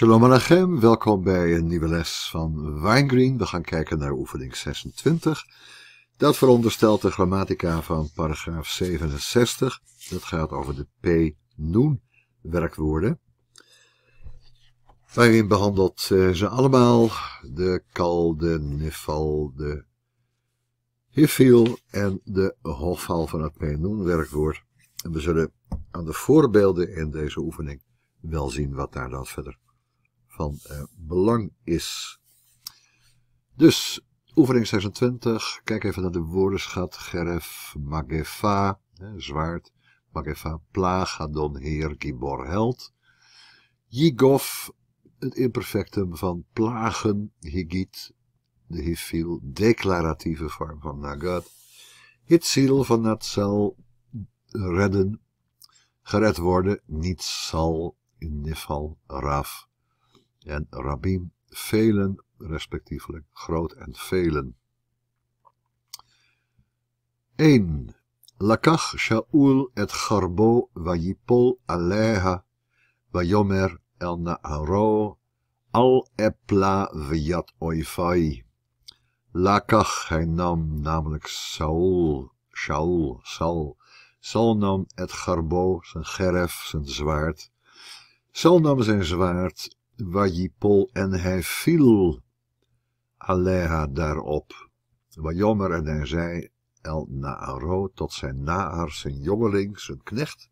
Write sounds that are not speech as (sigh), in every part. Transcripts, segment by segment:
Shalom Alachem, welkom bij een nieuwe les van Winegreen. We gaan kijken naar oefening 26. Dat veronderstelt de grammatica van paragraaf 67. Dat gaat over de p-noen werkwoorden. Winegreen behandelt eh, ze allemaal. De kal, de nifal, de hifiel en de hofal van het p-noen werkwoord. En we zullen aan de voorbeelden in deze oefening wel zien wat daar dan verder van eh, belang is. Dus, oefening 26. Kijk even naar de woordenschat. Geref Magefa, zwaard. Magefa, plagadon don heer, Gibor, held. Jigov, het imperfectum van plagen, Higit, de Hifil, declaratieve vorm van Nagat. Hitzil van zal redden, gered worden, niet zal, in Nifal, Raf en Rabim velen, respectievelijk groot en velen. 1. Lakach Shaul et Garbo vayipol aleha vayomer el naaro al epla v'yat oifai. Lakach, hij nam namelijk Saul, Shaul, Sal. Saul nam het garbo, zijn geref zijn zwaard. Saul nam zijn zwaard Wajipol en hij viel Aleha daarop. Wajomer en hij zei El Naaro tot zijn naar, zijn jongeling, zijn knecht.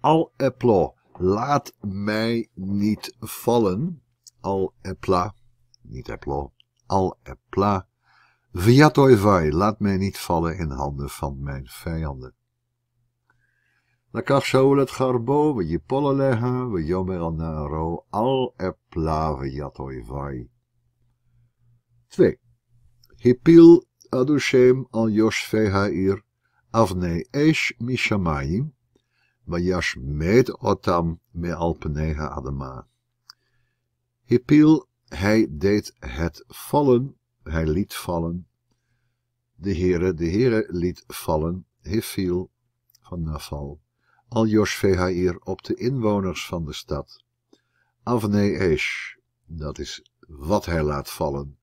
Al Eplo, laat mij niet vallen. Al Epla, niet Eplo, Al Epla. Viatoivai, laat mij niet vallen in handen van mijn vijanden. La cachole het garbo, we je pollen leggen, we jommer al naar ro, al er plave jatoi vai. 2. Hippil adushem al Jos feha ir, avne esh maar va yash met otam me alpenega adama. hipil hij deed het vallen, hij liet vallen. De Heere, de Heere liet vallen, hij viel van Nafal al Josvehair op de inwoners van de stad. Avnei Esh, dat is wat hij laat vallen.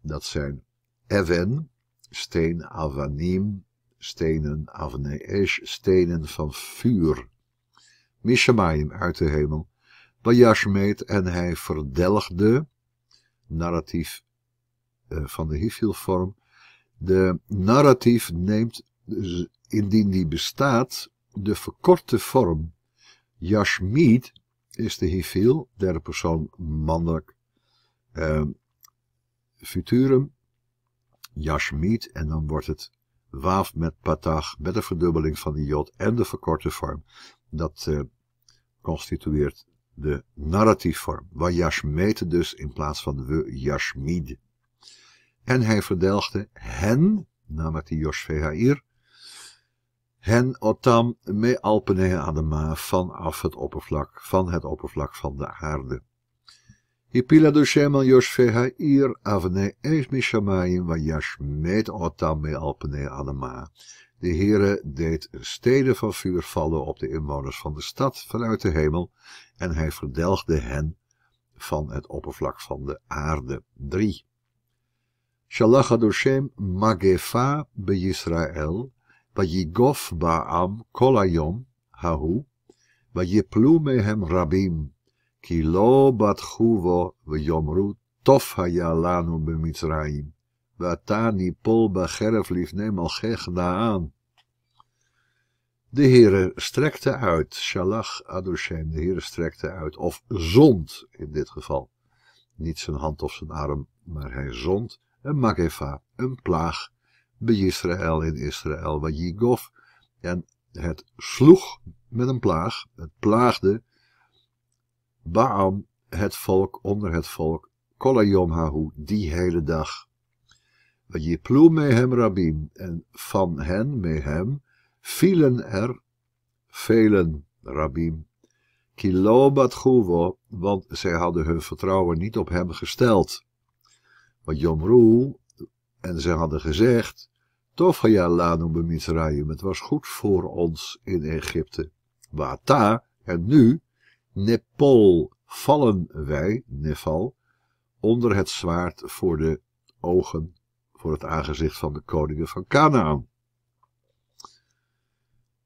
Dat zijn even steen Avanim, stenen Avnei Esh, stenen van vuur. Mishamayim uit de hemel, Bajashmeet en hij verdelgde, narratief eh, van de Hifil-vorm, de narratief neemt, dus, indien die bestaat, de verkorte vorm Yashmid is de hifiel, derde persoon mannelijk. Ehm, futurum, Yashmid, en dan wordt het waaf met patach, met de verdubbeling van de jod en de verkorte vorm. Dat eh, constitueert de narratief vorm. Wajashmete dus in plaats van we Yashmid. En hij verdelgde hen, namelijk de Joshvehair, Hen otam me alpene adema vanaf het oppervlak, van het oppervlak van de aarde. Hipila dushem al ir avne eis mishamayim vayashmet otam me alpene adema. De Heere deed steden van vuur vallen op de inwoners van de stad vanuit de hemel en hij verdelgde hen van het oppervlak van de aarde. 3. Shalach Adoshem Magefa be Israël Vajigof ba'am kolayom hahu, vajiplumehem rabim, ki lo bat chuvo v'yomru tof haya lanu b'mitzrayim, v'atani pol b'cherev lifnem alchech da'an. De Heere strekte uit, Shalach Adushem, de Heere strekte uit, of zond in dit geval, niet zijn hand of zijn arm, maar hij zond, en magefa, een plaag, Israël in Israël, Wajigov. En het sloeg met een plaag, het plaagde Baam het volk onder het volk, Kolayom Hahu, die hele dag. Wajiplu mehem rabim, en van hen, mehem, vielen er velen, rabim. Kilobat guvo, want zij hadden hun vertrouwen niet op hem gesteld. jom Jomroel, en ze hadden gezegd, ja, lanu bemitzrayim, het was goed voor ons in Egypte. Wata, en nu, Nepol vallen wij, Nefal, onder het zwaard voor de ogen, voor het aangezicht van de koningen van Canaan.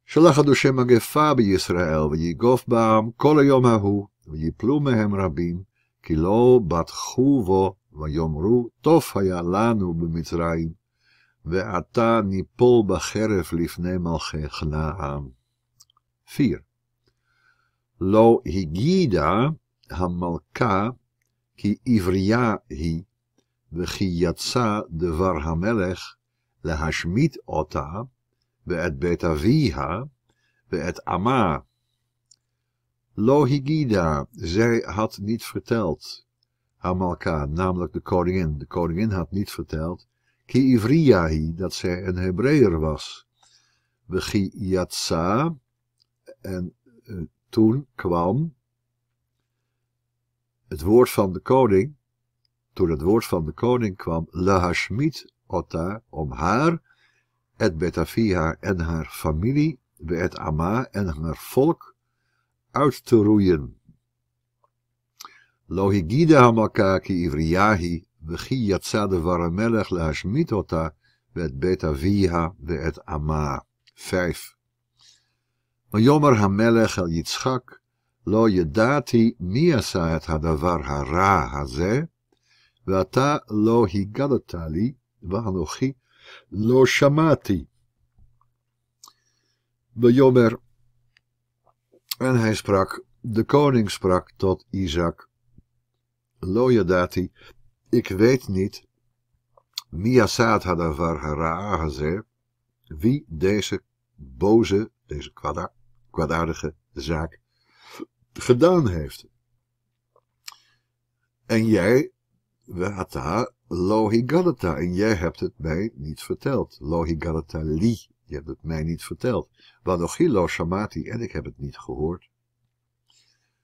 שלח השם Israël, Israel ויגוף בעם kole היום ההוא, ויפלו מהם hem, rabin, kilo, ויאמרו, טוב היה לנו במצרים, ועתה ניפול בחרף לפני מלכי כנען. פיר. לא הגידה המלכה, כי עברייה היא, וכי יצא דבר המלך להשמיט אותה, ואת בית אביה, ואת עמה. לא הגידה, זה את נתפתלת, Hamalka, namelijk de koningin. De koningin had niet verteld, ki ivriyahi, dat zij een Hebreeër was. Bechi yatsa, en eh, toen kwam het woord van de koning, toen het woord van de koning kwam, lahashmit Ota om haar, et betafia en haar familie, het ama en haar volk, uit te roeien. Lohigide hamakaki ivriyahi, vechi yatsade varamelech beta bet de et ama. 5. Jomer hamelech el Yitzchak lo yedati mi et hadavar hara hazeh vata לא הגדת lo shamati, לא en hij sprak, de koning sprak tot Isaac, Lo ik weet niet, Miasaat hadavar wie deze boze, deze kwada, kwaadaardige zaak gedaan heeft. En jij, wata, Lohigalata, en jij hebt het mij niet verteld. Lohigalata li, je hebt het mij niet verteld. Wanochilo shamati, en ik heb het niet gehoord.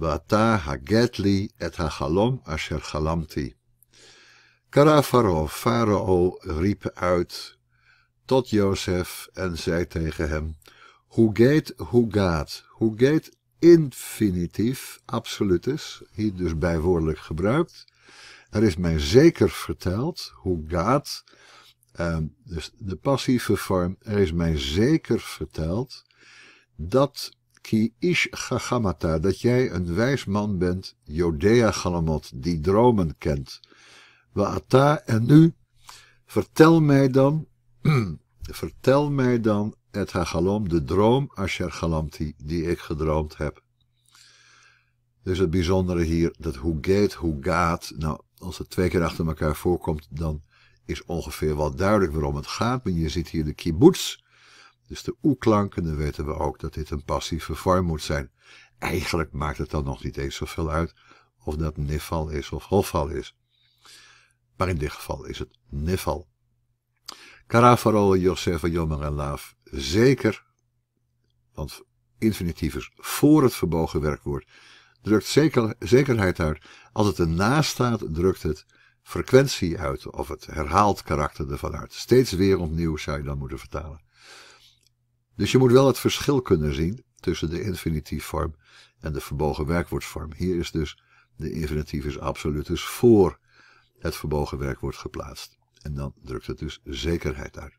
ואתה hagetli et את galom אשר חלמתי. קרא farao riep uit tot Jozef en zei tegen hem, hoe gaat, hoe gaat, hoe gaat infinitief, absolutus, hier dus bijwoordelijk gebruikt. Er is mij zeker verteld, hoe gaat, ehm, dus de passieve vorm, er is mij zeker verteld dat ki ish dat jij een wijs man bent, Jodea galamot, die dromen kent. Waata, en nu, vertel mij dan, (clears throat) vertel mij dan het hagalom, de droom asher galamti, die ik gedroomd heb. Dus het bijzondere hier, dat hoe gaat, hoe gaat, nou, als het twee keer achter elkaar voorkomt, dan is ongeveer wel duidelijk waarom het gaat. Maar je ziet hier de kibbutz, dus de oe dan weten we ook dat dit een passieve vorm moet zijn. Eigenlijk maakt het dan nog niet eens zoveel uit of dat nifal is of hofal is. Maar in dit geval is het nifal. Karafarol, Josefa, Jomer en Laaf, zeker, want infinitief is voor het verbogen werkwoord, drukt zeker, zekerheid uit. Als het ernaast staat, drukt het frequentie uit of het herhaalt karakter ervan uit. Steeds weer opnieuw zou je dan moeten vertalen. Dus je moet wel het verschil kunnen zien tussen de infinitiefvorm en de verbogen werkwoordvorm. Hier is dus de infinitief is absoluut, dus voor het verbogen werkwoord geplaatst. En dan drukt het dus zekerheid uit.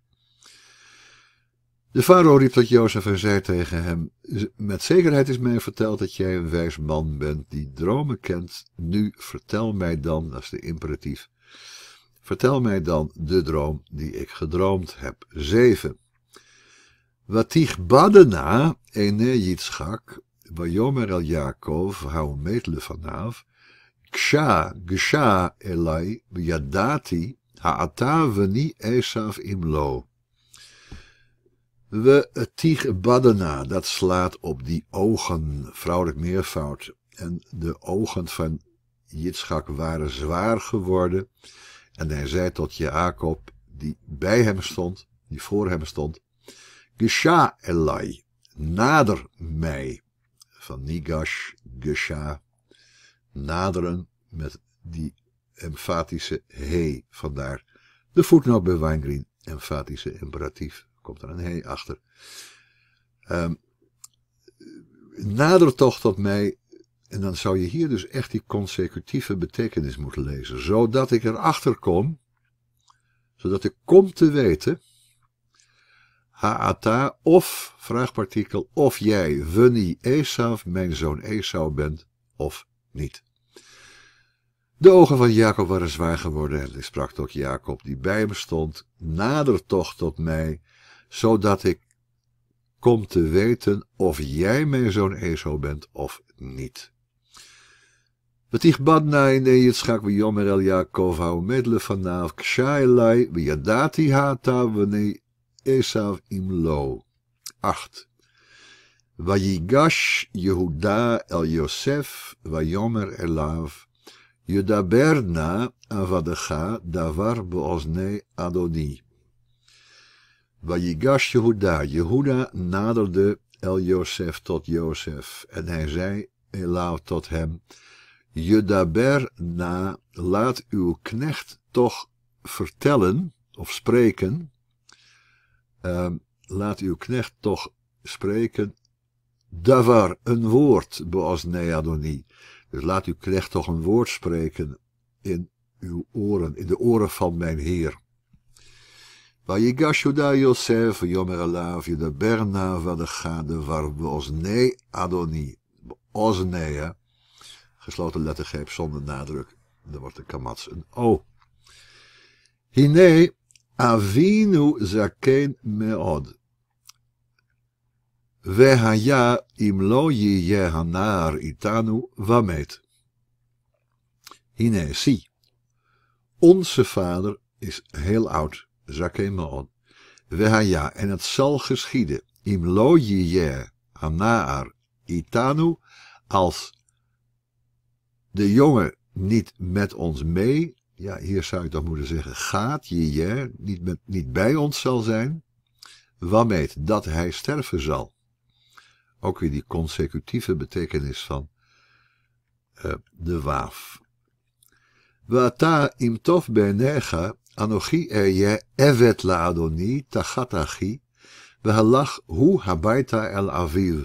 De farao riep tot Jozef en zei tegen hem, met zekerheid is mij verteld dat jij een wijs man bent die dromen kent. Nu vertel mij dan, dat is de imperatief, vertel mij dan de droom die ik gedroomd heb. Zeven. Badena Ene Yitzchak, Jomer el Yaakov, metle lefanav, Ksha, Gsha elai, Yadati, Ha'ata veni Esav imlo. We tig badena, dat slaat op die ogen, vrouwelijk meervoud. En de ogen van Yitzchak waren zwaar geworden. En hij zei tot Jacob, die bij hem stond, die voor hem stond, Gesha Elai, nader mij. Van Nigash, Gesha, naderen met die emphatische he. Vandaar de voetnoot bij Weingreen, emphatische imperatief. Komt er een he achter. Ehm, nader toch tot mij. En dan zou je hier dus echt die consecutieve betekenis moeten lezen. Zodat ik erachter kom. Zodat ik kom te weten haata, of, vraagpartikel, of jij, veni Esav, mijn zoon Esau bent, of niet. De ogen van Jacob waren zwaar geworden en hij sprak tot Jacob, die bij hem stond, nader toch tot mij, zodat ik kom te weten of jij mijn zoon Esau bent of niet. ותכבד het עיני יצחק El Jacob middelen van לפניו, kshailai wie adati Hata wanneer Esav imlo. 8. Vayigash Yehuda el Yosef, vayomer elav, ידבר נא עבדך davar boozne Adoni. Wajigash Jehuda, Jehuda naderde El Josef tot Jozef, en hij zei Elav tot hem, Judaber na, laat uw knecht toch vertellen of spreken, Ehm, laat uw knecht toch spreken. Davar, een woord, Boaz Neadoni. Dus laat uw knecht toch een woord spreken in uw oren, in de oren van mijn Heer. Vayigash Juda Yosef, Yomer Alav, Berna, Vadegade, Var Neadoni, boos Nea. gesloten lettergreep zonder nadruk. Dan wordt de kamats een O. Hine, Avinu zaken we Vehaya im לא itanu הנער itanu wamet. Hine zie, onze vader is heel oud, zaken we Vehaya, en het zal geschieden, im lo itanu, als de jongen niet met ons mee ja, hier zou ik dan moeten zeggen, gaat je niet, met, niet bij ons zal zijn, waarmee dat hij sterven zal. Ook weer die consecutieve betekenis van eh, de waaf. Wata imtof benega anochi e je evet la adoni tachatachi halach hu habaita el aviv.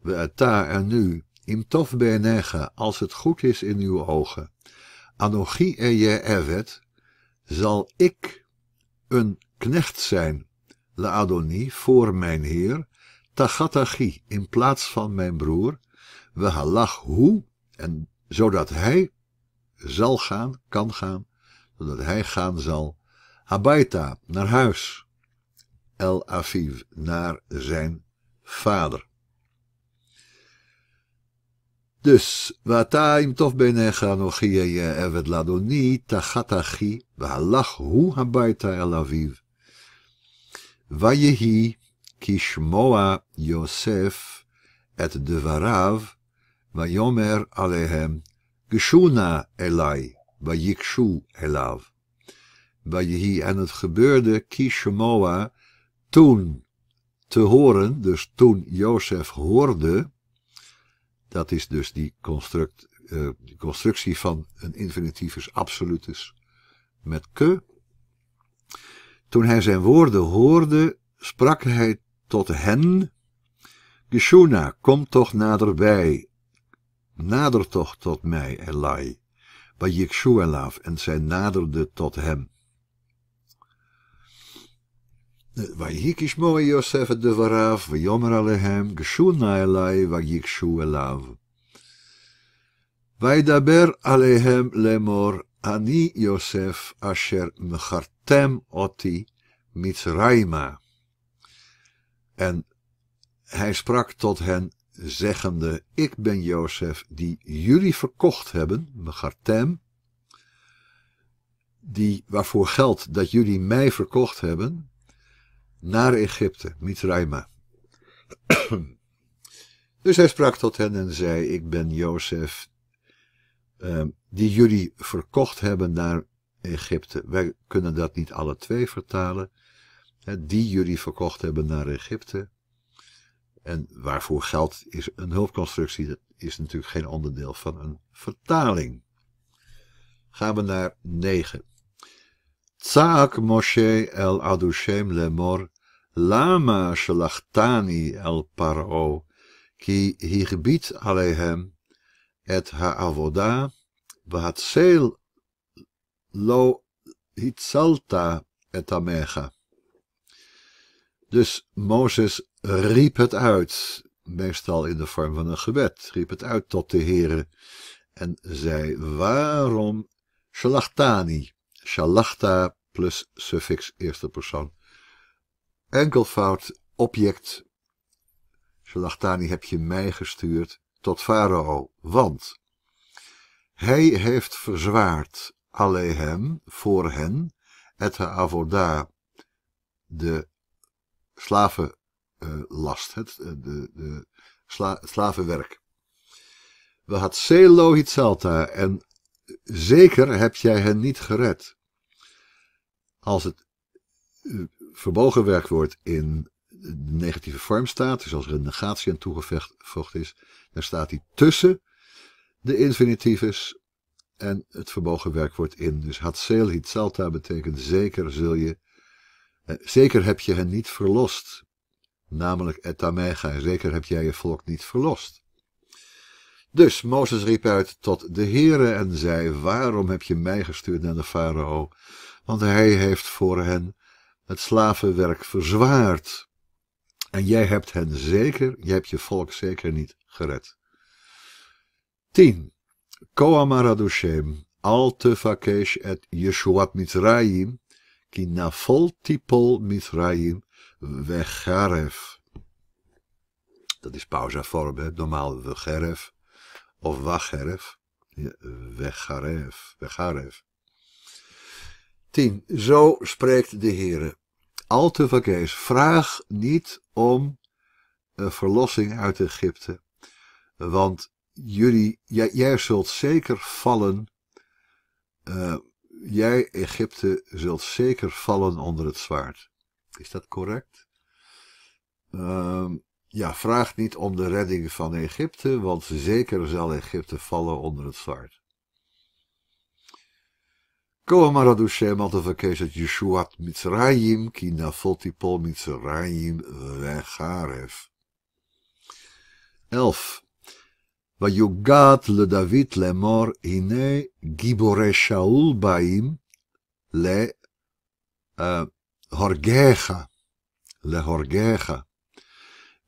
We ata er nu, imtof benega, als het goed is in uw ogen. Anochi en evet, zal ik een knecht zijn, la Adonie voor mijn heer, Tagatagi in plaats van mijn broer, we halach hoe, en zodat hij zal gaan, kan gaan, zodat hij gaan zal, habaita, naar huis, el Afiv naar zijn vader. Dus, wat im tof benecha anochi eye eved ladoni Tachatachi achi, vahalach hu habaita el aviv. Vayehi kishmoa Yosef et devarav, vayomer alehem, geshuna elai, yikshu elav. Vayehi, en het gebeurde kishmoa toen te horen, dus toen Jozef hoorde, dat is dus die, construct, eh, constructie van een infinitivus absolutus met ke. Toen hij zijn woorden hoorde, sprak hij tot hen, Geshuna, kom toch naderbij, nader toch tot mij, Elai. laf, en zij naderde tot hem. Vajikish moe Yosef de Varaf, Vajomer Alehem, Geshuna Elai, Vajikshu Elav. Vajdaber Alehem Lemor, Ani Yosef, Asher Mechartem Oti, mitraima En hij sprak tot hen, zeggende: Ik ben Jozef, die jullie verkocht hebben, Mechartem, die waarvoor geld dat jullie mij verkocht hebben naar Egypte, Mitraima. (clears throat) dus hij sprak tot hen en zei, ik ben Jozef, ehm, die jullie verkocht hebben naar Egypte. Wij kunnen dat niet alle twee vertalen. die jullie verkocht hebben naar Egypte. En waarvoor geld is een hulpconstructie, dat is natuurlijk geen onderdeel van een vertaling. Gaan we naar 9. Tzaak Moshe el Adushem lemor, lama shalachtani el paro, ki higbit alehem et ha'avoda, vahat seel lo hitzalta et amega. Dus Mozes riep het uit, meestal in de vorm van een gebed, riep het uit tot de Heere en zei, waarom shalachtani? shalachta plus suffix eerste persoon. Enkelvoud object. Shalachtani heb je mij gestuurd tot Farao, want hij heeft verzwaard hem voor hen et haavoda de slavenlast, eh, het, eh, de, de slavenwerk. We had Selo en zeker heb jij hen niet gered. Als het eh, verbogen werkwoord in de negatieve vorm staat, dus als er een negatie aan toegevoegd is, dan staat die tussen de infinitives en het verbogen werkwoord in. Dus hatzel hitzalta betekent zeker zul je, eh, zeker heb je hen niet verlost. Namelijk etamega, zeker heb jij je volk niet verlost. Dus Mozes riep uit tot de Heere en zei, waarom heb je mij gestuurd naar de farao? Want hij heeft voor hen het slavenwerk verzwaard. En jij hebt hen zeker, jij hebt je volk zeker niet gered. 10. Koamaradushem, al fakesh et Yeshuat Mitraim, ki nafol tipol Mitraim wegaref. Dat is pausavorm, normaal wegaref of wacherf, Wegarev, Wegarev. 10. Zo spreekt de Heer. Al te vergeefs, vraag niet om een verlossing uit Egypte, want jullie, jij, zult zeker vallen, eh, jij Egypte zult zeker vallen onder het zwaard. Is dat correct? Um, ja, vraag niet om de redding van Egypte, want zeker zal Egypte vallen onder het zwaard. Kohamar Hadushem adavakes het Yeshuat Mitzrayim, ki nafotipol Mitzrayim le 11. le mor Shaul baim Shaulbaim le eh, horgecha, le horgecha.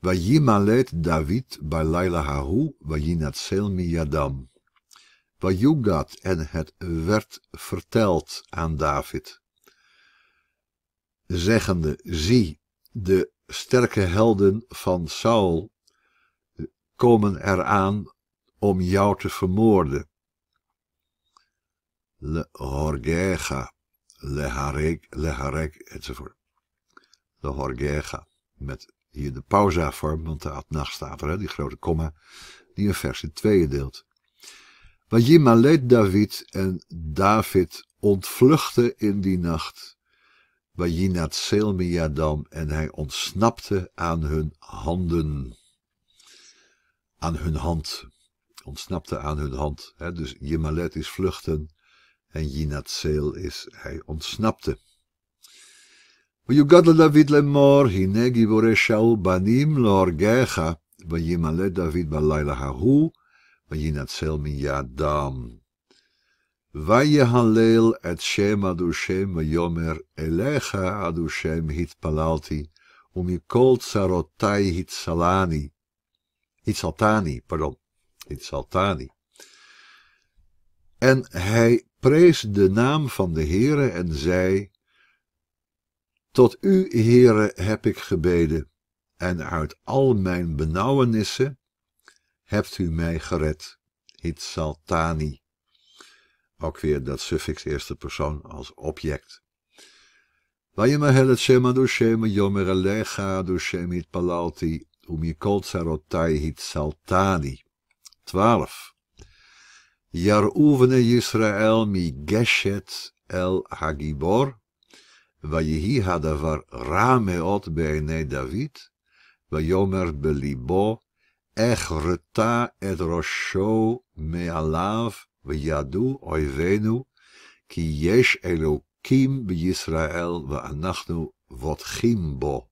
Vayimaleet David bij Balaila Hahu Selmi Yadam. Vayugdat en het werd verteld aan David. Zeggende, zie, de sterke helden van Saul komen eraan om jou te vermoorden. Le Horgega, Le Harek, Le Harek, enzovoort. Le Horgega, met hier de pauza vorm want de nacht staat er, hè, die grote komma, die een vers in tweeën deelt. Wajima leed David en David ontvluchtte in die nacht. Wajinat Selmiadam en hij ontsnapte aan hun handen. Aan hun hand. Ontsnapte aan hun hand. Hè? Dus Jimalet is vluchten en Seel is hij ontsnapte u god de Davidlemor hij nege boereshal banim laargecha van jimalet David balailahahu van jinatzel minjadam wij je hanleil etshem adushem wijomer elecha adushem hit palalti om je kolt zerotai hit salani hit satani pardon hit en hij prees de naam van de Heere en zei tot u, Heere, heb ik gebeden, en uit al mijn benauwenissen hebt u mij gered. Saltani. Ook weer dat suffix eerste persoon als object. Vayemahel et shema Dushem yomer alecha Dushem hit palalti umikol tsarotai hitsaltani. 12. Jaruvene Yisrael mi geshet el hagibor ויהי הדבר רע מאוד בעיני דוד, ויאמר בלבו, אחרתה את ראשו מעליו, וידעו אויבינו, כי יש אלוקים בישראל, ואנחנו בוטחים בו.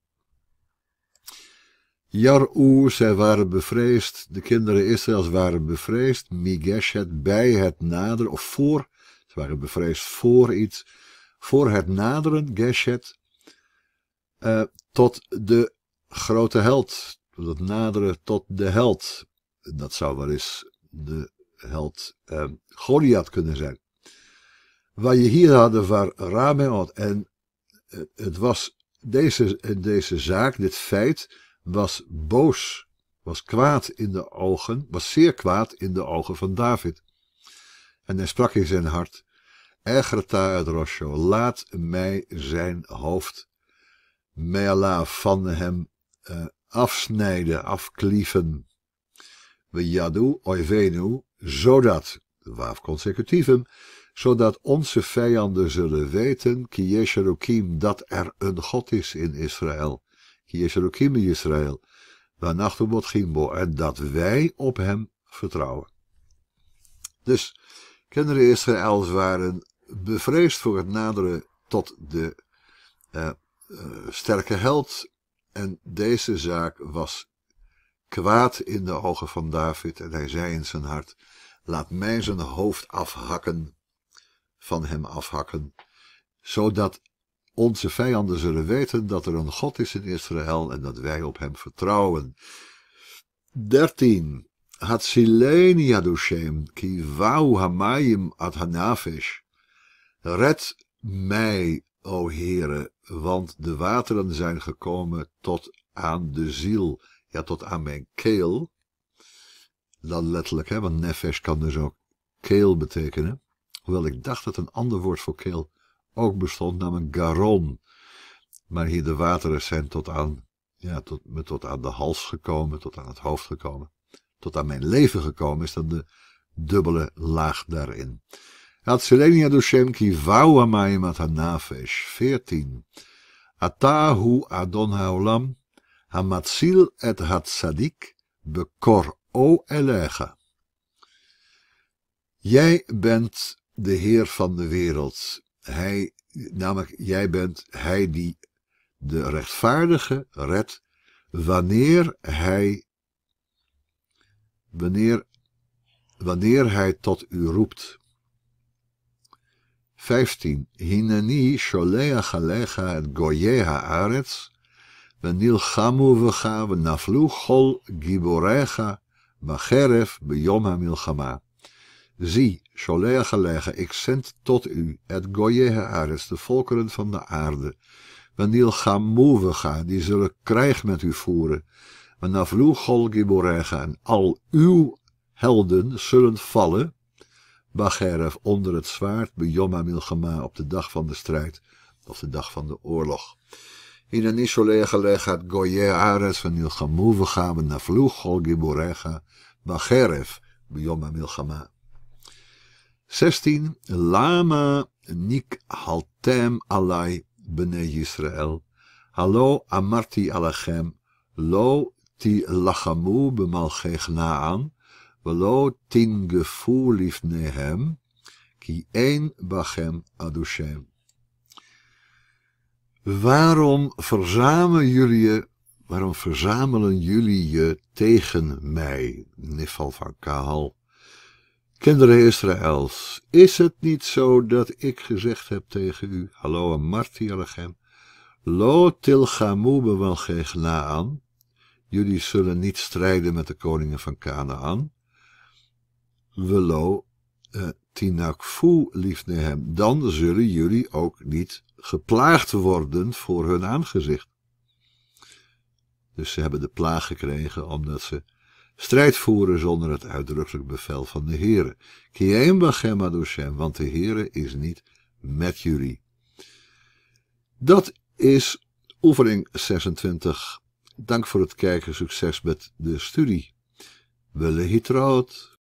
Jaroe, zij waren bevreesd, de kinderen Israëls waren bevreesd, Migeshet bij het nader, of voor, ze waren bevreesd voor iets, voor het naderen, Geshet, eh, tot de grote held. Dat naderen tot de held. Dat zou wel eens de held uh, Goliath kunnen zijn. Waar je hier hadden van Rameot. En eh, het was deze, deze zaak, dit feit, was boos. Was kwaad in de ogen, was zeer kwaad in de ogen van David. En hij sprak in zijn hart. Egerta het Rosho, laat mij zijn hoofd, Meala van hem eh, afsnijden, afklieven. We jadu oivenu, zodat, waaf consecutivum, zodat onze vijanden zullen weten, kiesherokim, dat er een God is in Israël. Kiesherokim in Israël. Wanachtu bot en dat wij op hem vertrouwen. Dus, Kinderen Israëls waren bevreesd voor het naderen tot de eh, eh, sterke held. En deze zaak was kwaad in de ogen van David. En hij zei in zijn hart, laat mij zijn hoofd afhakken, van hem afhakken, zodat onze vijanden zullen weten dat er een God is in Israël en dat wij op hem vertrouwen. 13. Hatzileni Hadushem, ki vau hamayim ad hanafesh. Red mij, o Heere, want de wateren zijn gekomen tot aan de ziel, ja, tot aan mijn keel. Dan letterlijk, hè, want nefesh kan dus ook keel betekenen. Hoewel ik dacht dat een ander woord voor keel ook bestond, namelijk garon. Maar hier de wateren zijn tot aan, ja, tot, me tot aan de hals gekomen, tot aan het hoofd gekomen tot aan mijn leven gekomen is dan de dubbele laag daarin. Ad Selenia Dushenki Vauamaim at Hanavesh, 14. Atahu Adon Haolam Hamatzil et Hatzadik Bekor O elage. Jij bent de Heer van de wereld. Hij, namelijk, jij bent Hij die de rechtvaardige redt wanneer Hij wanneer, wanneer hij tot u roept. 15. hineni sholea alecha et goye haaretz, ונלחמו בך ונפלו giborecha גיבוריך beyom ha milchama, Zie, sholea Alecha, ik zend tot u, et goyeha Haaretz, de volkeren van de aarde. Wanneer Gamovega, die zullen krijg met u voeren. Vanafruchol Giborecha en al uw helden zullen vallen, Bacheref onder het zwaard bij Yom Milchama op de dag van de strijd of de dag van de oorlog. In een isolege legat goye ares van Milchamu, we gaan naar Vluchol Giborecha, Bacheref bij Yom Milchama. 16. Lama nik haltem alai bene Israel, hallo amarti alachem, lo ti lachamu bemalchechnaam, velo tingefu lifnehem, ki een bachem adushem. Waarom verzamelen jullie je, waarom verzamelen jullie je tegen mij, Nifal van Kahal? Kinderen Israëls, is het niet zo dat ik gezegd heb tegen u, hallo en lo Tilchamu bewalgeg naam, Jullie zullen niet strijden met de koningen van Canaan. Welo eh, tinakfu hem. Dan zullen jullie ook niet geplaagd worden voor hun aangezicht. Dus ze hebben de plaag gekregen omdat ze strijd voeren zonder het uitdrukkelijk bevel van de Heere. Kieem bachem adushem, want de Heere is niet met jullie. Dat is oefening 26 Dank voor het kijken. Succes met de studie. Wille Hitroot.